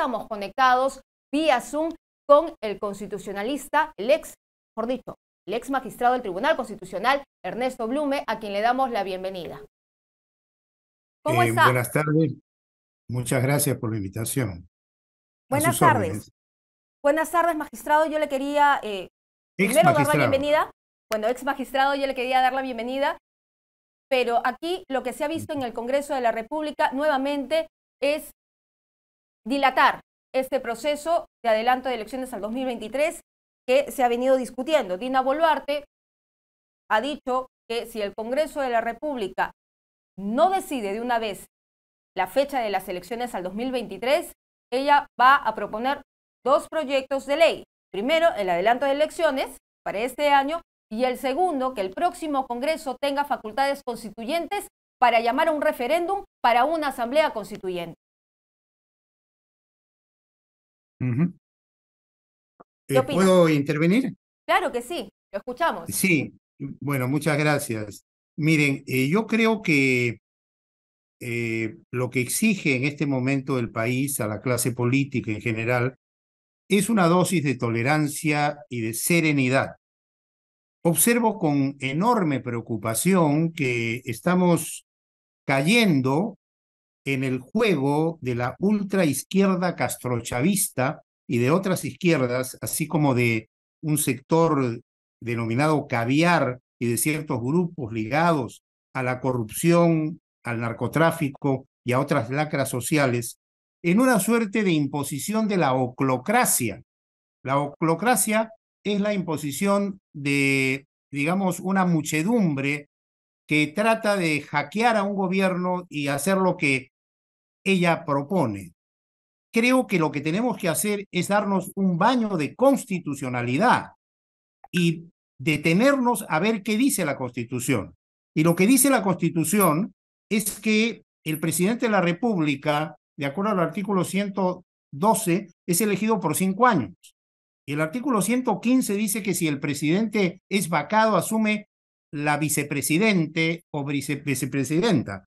estamos conectados vía Zoom con el constitucionalista, el ex, por dicho, el ex magistrado del Tribunal Constitucional, Ernesto Blume, a quien le damos la bienvenida. ¿Cómo eh, está? Buenas tardes. Muchas gracias por la invitación. Buenas tardes. Buenas tardes, magistrado. Yo le quería eh, primero dar la bienvenida. Bueno, ex magistrado, yo le quería dar la bienvenida. Pero aquí lo que se ha visto en el Congreso de la República nuevamente es dilatar este proceso de adelanto de elecciones al 2023 que se ha venido discutiendo. Dina Boluarte ha dicho que si el Congreso de la República no decide de una vez la fecha de las elecciones al 2023, ella va a proponer dos proyectos de ley. Primero, el adelanto de elecciones para este año y el segundo, que el próximo Congreso tenga facultades constituyentes para llamar a un referéndum para una asamblea constituyente. Eh, ¿Puedo intervenir? Claro que sí, lo escuchamos. Sí, bueno, muchas gracias. Miren, eh, yo creo que eh, lo que exige en este momento el país a la clase política en general es una dosis de tolerancia y de serenidad. Observo con enorme preocupación que estamos cayendo en el juego de la ultraizquierda castrochavista y de otras izquierdas, así como de un sector denominado caviar y de ciertos grupos ligados a la corrupción, al narcotráfico y a otras lacras sociales, en una suerte de imposición de la oclocracia. La oclocracia es la imposición de, digamos, una muchedumbre que trata de hackear a un gobierno y hacer lo que ella propone. Creo que lo que tenemos que hacer es darnos un baño de constitucionalidad y detenernos a ver qué dice la Constitución. Y lo que dice la Constitución es que el presidente de la República, de acuerdo al artículo 112, es elegido por cinco años. Y el artículo 115 dice que si el presidente es vacado, asume la vicepresidente o vicepresidenta.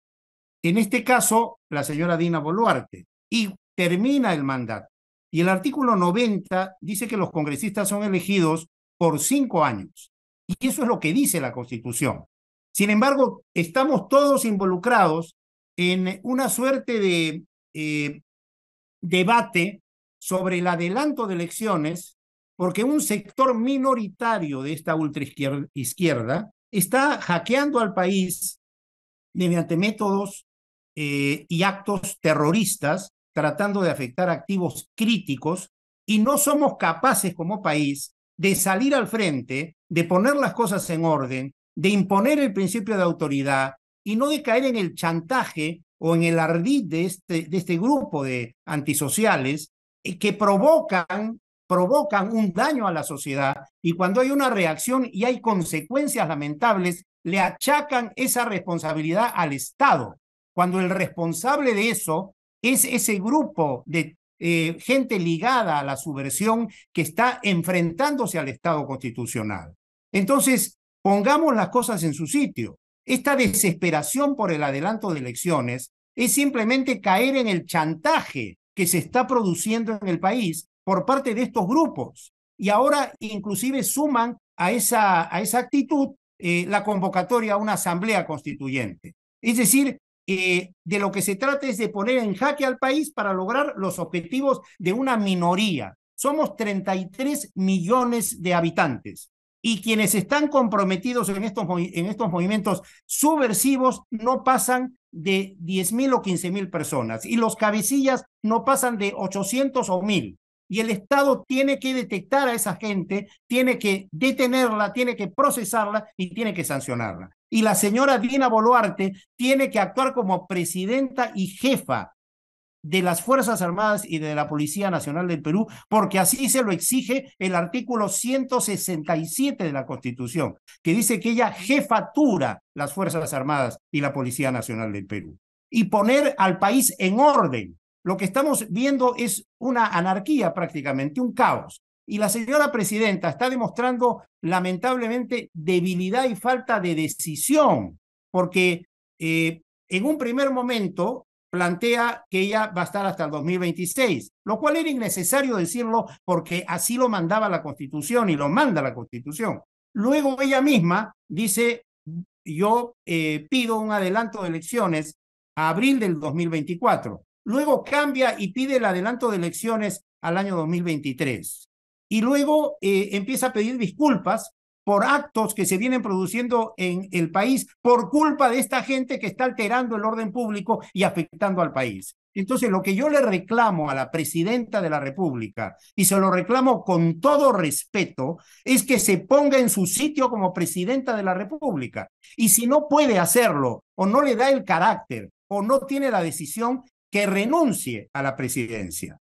En este caso, la señora Dina Boluarte. Y termina el mandato. Y el artículo 90 dice que los congresistas son elegidos por cinco años. Y eso es lo que dice la Constitución. Sin embargo, estamos todos involucrados en una suerte de eh, debate sobre el adelanto de elecciones, porque un sector minoritario de esta ultraizquierda está hackeando al país mediante métodos eh, y actos terroristas tratando de afectar activos críticos y no somos capaces como país de salir al frente, de poner las cosas en orden, de imponer el principio de autoridad y no de caer en el chantaje o en el ardid de este, este grupo de antisociales eh, que provocan, provocan un daño a la sociedad y cuando hay una reacción y hay consecuencias lamentables, le achacan esa responsabilidad al Estado cuando el responsable de eso es ese grupo de eh, gente ligada a la subversión que está enfrentándose al Estado constitucional. Entonces, pongamos las cosas en su sitio. Esta desesperación por el adelanto de elecciones es simplemente caer en el chantaje que se está produciendo en el país por parte de estos grupos. Y ahora inclusive suman a esa, a esa actitud eh, la convocatoria a una asamblea constituyente. Es decir, eh, de lo que se trata es de poner en jaque al país para lograr los objetivos de una minoría. Somos 33 millones de habitantes y quienes están comprometidos en estos, en estos movimientos subversivos no pasan de mil o mil personas y los cabecillas no pasan de 800 o 1.000. Y el Estado tiene que detectar a esa gente, tiene que detenerla, tiene que procesarla y tiene que sancionarla y la señora Dina Boluarte tiene que actuar como presidenta y jefa de las Fuerzas Armadas y de la Policía Nacional del Perú, porque así se lo exige el artículo 167 de la Constitución, que dice que ella jefatura las Fuerzas Armadas y la Policía Nacional del Perú, y poner al país en orden. Lo que estamos viendo es una anarquía prácticamente, un caos. Y la señora presidenta está demostrando lamentablemente debilidad y falta de decisión, porque eh, en un primer momento plantea que ella va a estar hasta el 2026, lo cual era innecesario decirlo porque así lo mandaba la Constitución y lo manda la Constitución. Luego ella misma dice, yo eh, pido un adelanto de elecciones a abril del 2024. Luego cambia y pide el adelanto de elecciones al año 2023 y luego eh, empieza a pedir disculpas por actos que se vienen produciendo en el país por culpa de esta gente que está alterando el orden público y afectando al país. Entonces, lo que yo le reclamo a la presidenta de la República, y se lo reclamo con todo respeto, es que se ponga en su sitio como presidenta de la República. Y si no puede hacerlo, o no le da el carácter, o no tiene la decisión, que renuncie a la presidencia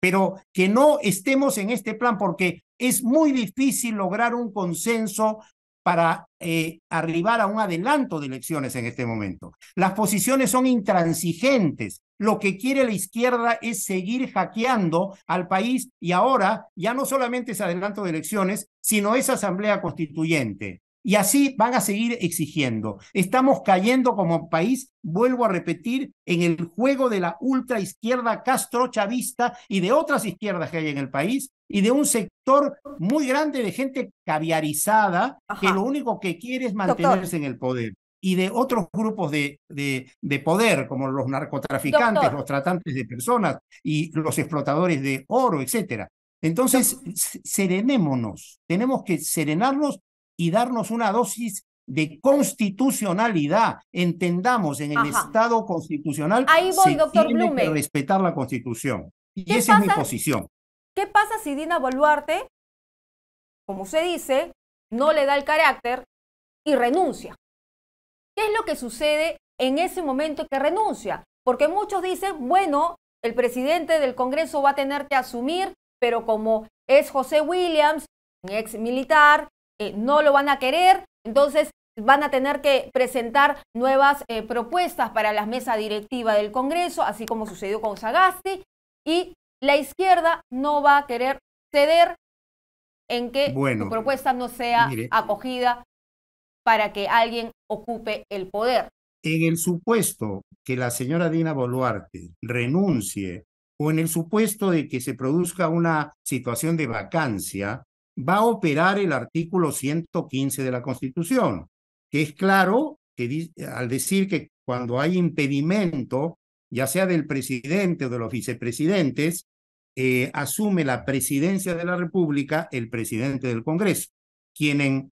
pero que no estemos en este plan porque es muy difícil lograr un consenso para eh, arribar a un adelanto de elecciones en este momento. Las posiciones son intransigentes. Lo que quiere la izquierda es seguir hackeando al país y ahora ya no solamente es adelanto de elecciones, sino es asamblea constituyente. Y así van a seguir exigiendo. Estamos cayendo como país, vuelvo a repetir, en el juego de la ultra Castro castrochavista y de otras izquierdas que hay en el país y de un sector muy grande de gente caviarizada que lo único que quiere es mantenerse en el poder y de otros grupos de, de, poder, como los narcotraficantes, los tratantes de personas y los explotadores de oro, etcétera. Entonces, serenémonos, tenemos que serenarnos y darnos una dosis de constitucionalidad. Entendamos, en el Estado constitucional Ahí se respetar la Constitución. Y esa es mi posición. ¿Qué pasa si Dina Boluarte, como se dice, no le da el carácter y renuncia? ¿Qué es lo que sucede en ese momento que renuncia? Porque muchos dicen, bueno, el presidente del Congreso va a tener que asumir, pero como es José Williams, un ex militar, eh, no lo van a querer, entonces van a tener que presentar nuevas eh, propuestas para la mesa directiva del Congreso, así como sucedió con Sagasti, y la izquierda no va a querer ceder en que su propuesta no sea acogida para que alguien ocupe el poder. En el supuesto que la señora Dina Boluarte renuncie o en el supuesto de que se produzca una situación de vacancia, va a operar el artículo 115 de la Constitución, que es claro que al decir que cuando hay impedimento, ya sea del presidente o de los vicepresidentes, eh, asume la presidencia de la República el presidente del Congreso, quien,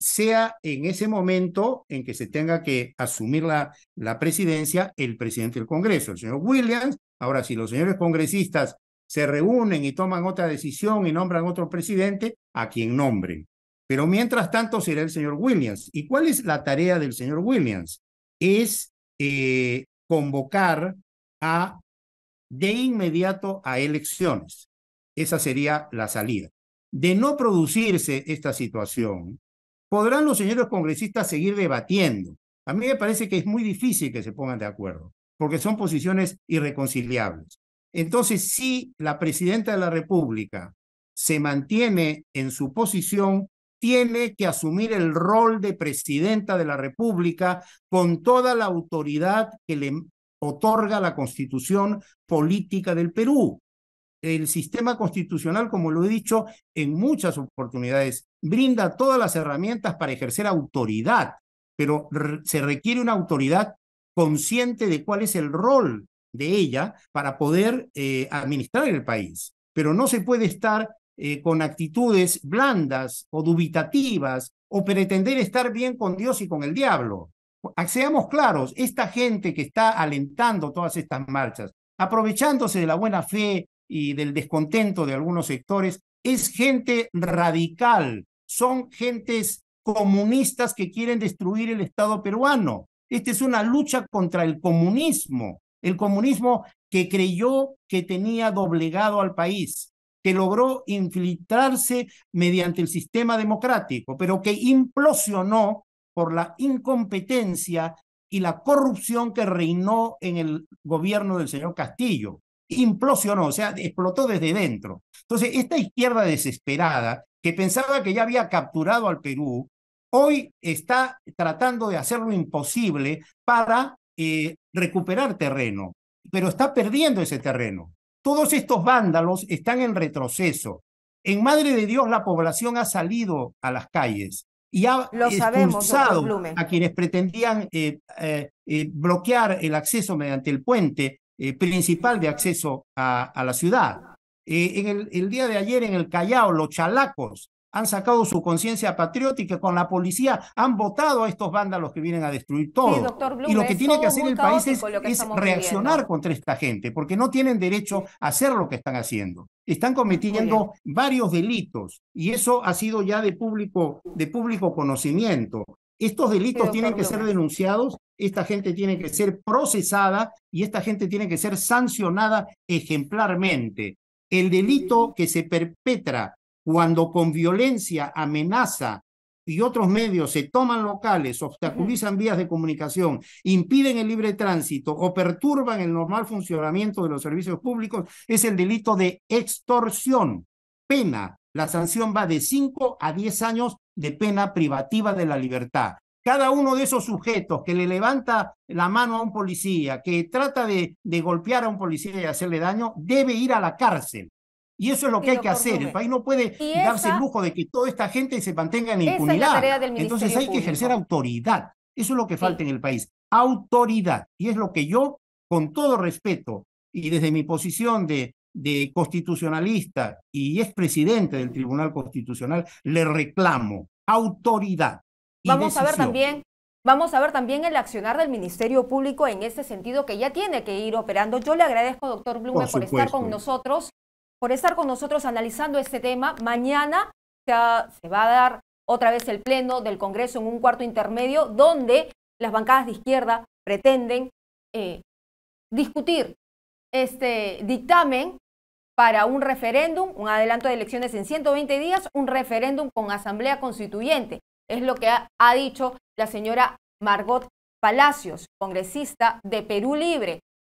sea en ese momento en que se tenga que asumir la, la presidencia el presidente del Congreso, el señor Williams. Ahora, si los señores congresistas se reúnen y toman otra decisión y nombran otro presidente, a quien nombren. Pero mientras tanto será el señor Williams. ¿Y cuál es la tarea del señor Williams? Es eh, convocar a de inmediato a elecciones. Esa sería la salida. De no producirse esta situación, podrán los señores congresistas seguir debatiendo. A mí me parece que es muy difícil que se pongan de acuerdo, porque son posiciones irreconciliables. Entonces, si la presidenta de la República se mantiene en su posición, tiene que asumir el rol de presidenta de la República con toda la autoridad que le otorga la constitución política del Perú. El sistema constitucional, como lo he dicho en muchas oportunidades, brinda todas las herramientas para ejercer autoridad, pero se requiere una autoridad consciente de cuál es el rol de ella para poder eh, administrar el país. Pero no se puede estar eh, con actitudes blandas o dubitativas o pretender estar bien con Dios y con el diablo. Ah, seamos claros, esta gente que está alentando todas estas marchas, aprovechándose de la buena fe y del descontento de algunos sectores, es gente radical, son gentes comunistas que quieren destruir el Estado peruano. Esta es una lucha contra el comunismo. El comunismo que creyó que tenía doblegado al país, que logró infiltrarse mediante el sistema democrático, pero que implosionó por la incompetencia y la corrupción que reinó en el gobierno del señor Castillo. Implosionó, o sea, explotó desde dentro. Entonces, esta izquierda desesperada, que pensaba que ya había capturado al Perú, hoy está tratando de hacer lo imposible para eh, recuperar terreno, pero está perdiendo ese terreno. Todos estos vándalos están en retroceso. En Madre de Dios la población ha salido a las calles y ha Lo expulsado a quienes pretendían eh, eh, bloquear el acceso mediante el puente principal de acceso a, la ciudad. en el día de ayer en el Callao, los chalacos han sacado su conciencia patriótica con la policía, han votado a estos vándalos que vienen a destruir todo. y lo que tiene que hacer el país es, reaccionar contra esta gente, porque no tienen derecho a hacer lo que están haciendo. Están cometiendo varios delitos y eso ha sido ya de público, de público conocimiento. Estos delitos tienen que ser denunciados, esta gente tiene que ser procesada y esta gente tiene que ser sancionada ejemplarmente. El delito que se perpetra cuando con violencia, amenaza y otros medios se toman locales, obstaculizan vías de comunicación, impiden el libre tránsito o perturban el normal funcionamiento de los servicios públicos, es el delito de extorsión. Pena. La sanción va de 5 a 10 años de pena privativa de la libertad. Cada uno de esos sujetos que le levanta la mano a un policía, que trata de, de golpear a un policía y hacerle daño, debe ir a la cárcel. Y eso es lo que hay que hacer. El país no puede darse el lujo de que toda esta gente se mantenga en impunidad. Entonces hay que ejercer autoridad. Eso es lo que falta en el país. Autoridad. Y es lo que yo, con todo respeto y desde mi posición de, constitucionalista y expresidente del Tribunal Constitucional, le reclamo autoridad. Vamos a ver también Vamos a ver también el accionar del Ministerio Público en este sentido que ya tiene que ir operando. Yo le agradezco, doctor Blume, por estar con nosotros por estar con nosotros analizando este tema. Mañana se va a dar otra vez el pleno del Congreso en un cuarto intermedio donde las bancadas de izquierda pretenden eh, discutir este dictamen para un referéndum, un adelanto de elecciones en 120 días, un referéndum con asamblea constituyente. Es lo que ha dicho la señora Margot Palacios, congresista de Perú Libre.